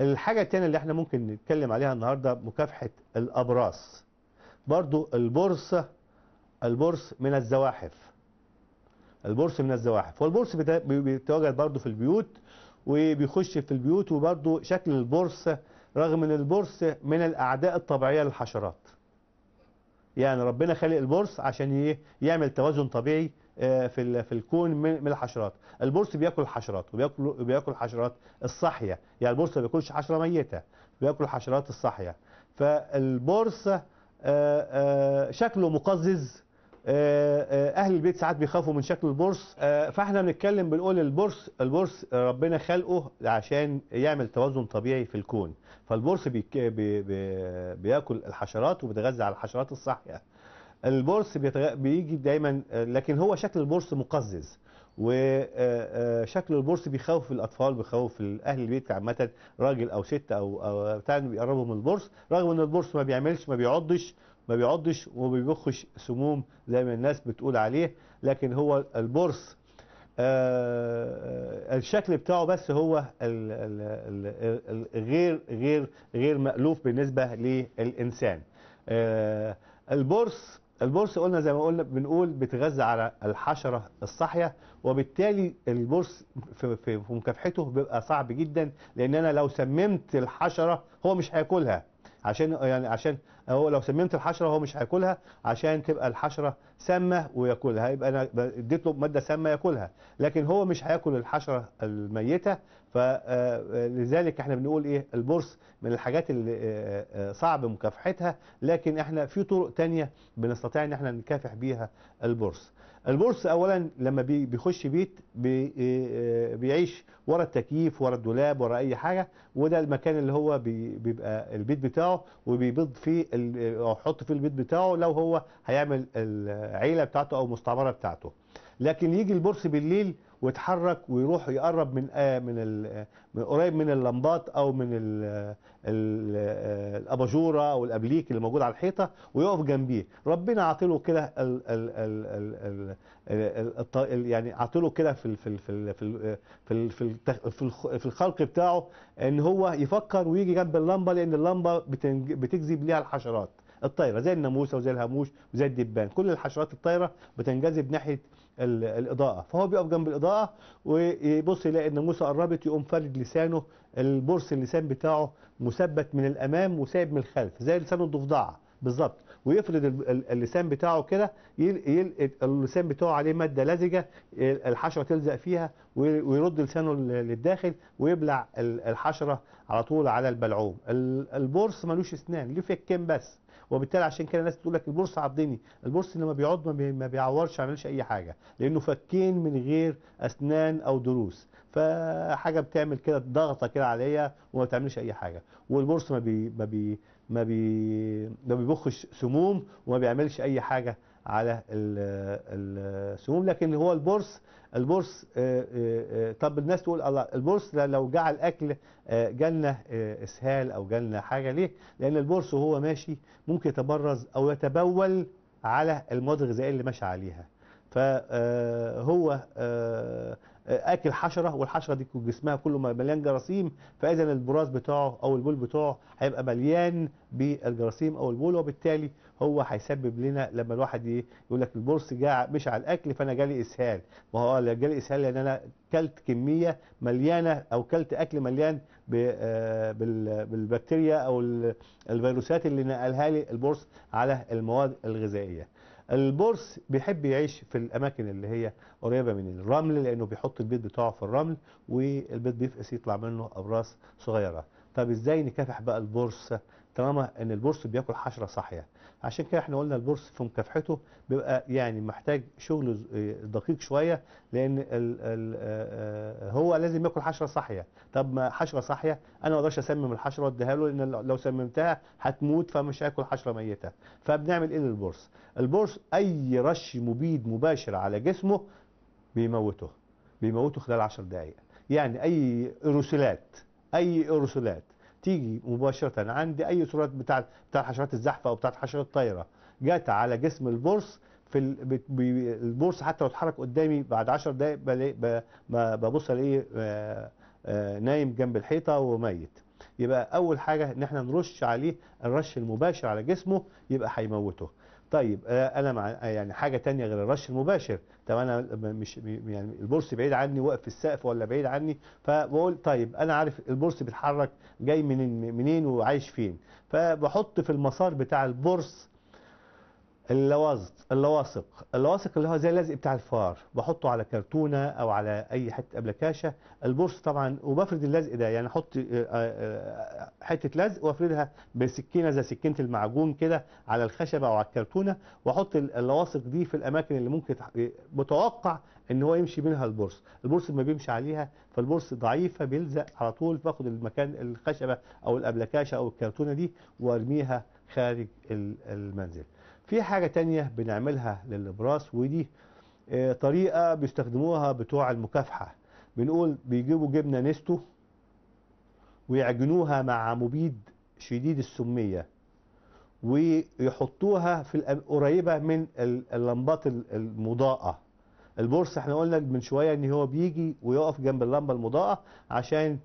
الحاجة التانية اللي احنا ممكن نتكلم عليها النهاردة مكافحة الأبراص برضو البورصة البورص من الزواحف البورص من الزواحف والبورص بيتواجد برضو في البيوت وبيخش في البيوت وبرضو شكل البورص رغم ان البورص من الأعداء الطبيعية للحشرات يعني ربنا خلق البورص عشان يعمل توازن طبيعي آه، في في الكون من الحشرات البرص بياكل حشرات وبياكل بياكل حشرات الصحيه يعني البرص ما بياكلش حشره ميته بياكل حشرات الصحيه فالبرص آه، آه، شكله مقزز اهل البيت ساعات بيخافوا من شكل البورس فاحنا بنتكلم بنقول البورس البورس ربنا خلقه عشان يعمل توازن طبيعي في الكون فالبورس بياكل الحشرات وبيتغذى على الحشرات الصحيه البورس بيجي دايما لكن هو شكل البورس مقزز وشكل آه، آه، البورس بيخوف الاطفال بيخوف اهل البيت عامه راجل او ست او او بتاع بيقربوا من البورس رغم ان البورس ما بيعملش ما بيعضش ما بيعضش وما بيبخش سموم زي ما الناس بتقول عليه لكن هو البورس آه،, آه الشكل بتاعه بس هو الـ الـ الـ غير غير غير مألوف بالنسبة للإنسان آه البورس البورصة قلنا زي ما قلنا بنقول بتغذى على الحشرة الصحية وبالتالي البورس في مكافحته بيبقى صعب جدا لأن أنا لو سممت الحشرة هو مش هياكلها عشان يعني عشان هو لو سممت الحشره هو مش هياكلها عشان تبقى الحشره سامه وياكلها يبقى انا اديت له ماده سامه ياكلها لكن هو مش هياكل الحشره الميته فلذلك آه، آه، احنا بنقول ايه البرص من الحاجات اللي آه، صعب مكافحتها لكن احنا في طرق تانية بنستطيع ان احنا نكافح بيها البرص البورس اولا لما بيخش بيت آه، آه، بيعيش ورا التكييف ورا الدولاب ورا اي حاجه وده المكان اللي هو بيبقى البيت بتاعه وبيبيض فيه او حط فيه البيت بتاعه لو هو هيعمل العيله بتاعته او المستعمره بتاعته لكن يجي البرص بالليل ويتحرك ويروح يقرب من آه من من قريب من اللمبات او من الاباجوره او الابليك اللي موجود على الحيطه ويقف جنبيه ربنا عاطله كده يعني عاطله كده في في في في في في في الخلق بتاعه ان هو يفكر ويجي جنب اللمبه لان اللمبه بتجذب ليها الحشرات الطايره زي الناموسه وزي الهاموش وزي الدبان كل الحشرات الطايره بتنجذب ناحيه الاضاءه فهو بيقف جنب الاضاءه ويبص يلاقي ان موسى قربت يقوم فرد لسانه البرص اللسان بتاعه مثبت من الامام وسايب من الخلف زي لسان الضفدعه بالظبط ويفرد اللسان بتاعه كده اللسان بتاعه عليه ماده لزجه الحشره تلزق فيها ويرد لسانه للداخل ويبلع الحشره على طول على البلعوم البورس ملوش اسنان ليه فكين بس وبالتالي عشان كده الناس تقول لك البورس عضني البورس لما بيعض ما بيعورش ما بيعملش اي حاجه لانه فكين من غير اسنان او ضروس فحاجه بتعمل كده ضغطه كده عليا وما بتعملش اي حاجه والبورس ما بي ما بي ما بي ما بيبخش سموم وما بيعملش اي حاجه على السموم لكن هو البورس البورس آه، آه، آه، طب الناس تقول الله البورس لو جعل اكل جالنا اسهال او جالنا حاجه ليه لان البورس وهو ماشي ممكن يتبرز او يتبول على المواد الغذائيه اللي ماشي عليها فهو آه، اكل حشره والحشره دي جسمها كله مليان جراثيم فاذا البراز بتاعه او البول بتاعه هيبقى مليان بالجراثيم او البول وبالتالي هو هيسبب لنا لما الواحد يقول لك البرص جاع مش على الاكل فانا جالي اسهال ما هو آه، جالي اسهال لان انا كلت كميه مليانه او كلت اكل مليان آه، بالبكتيريا او الفيروسات اللي نقلها لي البرص على المواد الغذائيه البورس بيحب يعيش في الاماكن اللي هي قريبه من الرمل لانه بيحط البيض بتاعه في الرمل والبيت بيفقس يطلع منه ابراص صغيره طب ازاي نكافح بقى البورس طالما ان البورس بياكل حشرة صاحية عشان كده احنا قلنا البورس في مكافحته بيبقى يعني محتاج شغل دقيق شوية لان الـ الـ آه، هو لازم ياكل حشرة صاحية طب ما حشرة صاحية انا ما اقدرش اسمم الحشرة واديها له لان لو سممتها هتموت فمش هاكل حشرة ميتة فبنعمل ايه للبورس البورس اي رش مبيد مباشر على جسمه بيموته بيموته خلال 10 دقائق يعني اي ايروسولات اي ايروسولات تيجي مباشرة عند أي سرات بتاعت بتاع حشرات الزحفة أو بتاعت حشرات الطايرة جات على جسم البورس في البورس حتى لو اتحرك قدامي بعد 10 دقايق ببص الاقيه آه، آه، نايم جنب الحيطة وميت يبقى أول حاجة إن احنا نرش عليه الرش المباشر على جسمه يبقى هيموته طيب آه، انا مع آه، يعني حاجه تانية غير الرش المباشر طب انا مش يعني البورس بعيد عني واقف في السقف ولا بعيد عني فبقول طيب انا عارف البورس بيتحرك جاي منين منين وعايش فين فبحط في المسار بتاع البورصه اللواصق اللواصق اللواصق اللي هو زي اللزق بتاع الفار بحطه على كرتونه او على اي حته ابلكاشه البورصه طبعا وبفرد اللزق ده يعني احط آه، آه، آه، حته لزق وافردها بسكينه زي سكينه المعجون كده على الخشبه او على الكرتونه واحط اللواصق دي في الاماكن اللي ممكن متوقع ان هو يمشي منها البورصه البورصه ما بيمشي عليها فالبورصه ضعيفه بيلزق على طول باخد المكان الخشبه او الابلكاشه او الكرتونه دي وارميها خارج المنزل في حاجة تانية بنعملها للإبراس ودي آه، طريقة بيستخدموها بتوع المكافحة بنقول بيجيبوا جبنة نستو ويعجنوها مع مبيد شديد السمية ويحطوها في قريبة من اللمبات المضاءة البورس احنا قلنا من شويه ان هو بيجي ويقف جنب اللمبه المضاءه عشان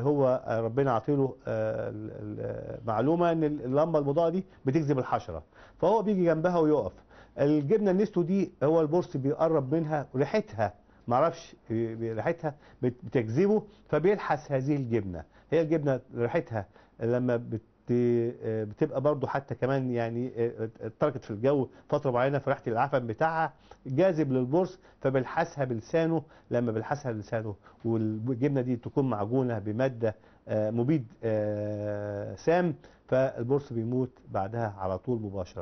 هو ربنا عاطيله آه، معلومه ان اللمبه المضاءه دي بتجذب الحشره فهو بيجي جنبها ويقف الجبنه النستو دي هو البورس بيقرب منها ريحتها معرفش آه، ريحتها بتجذبه فبيلحس هذه الجبنه هي الجبنه ريحتها لما آه، بتبقى برضو حتى كمان يعني آه، اتركت في الجو فترة معينة ريحه العفن بتاعها جاذب للبورس فبلحسها بلسانه لما بلحسها بلسانه والجبنة دي تكون معجونة بمادة آه، مبيد سام فالبورس بيموت بعدها على طول مباشرة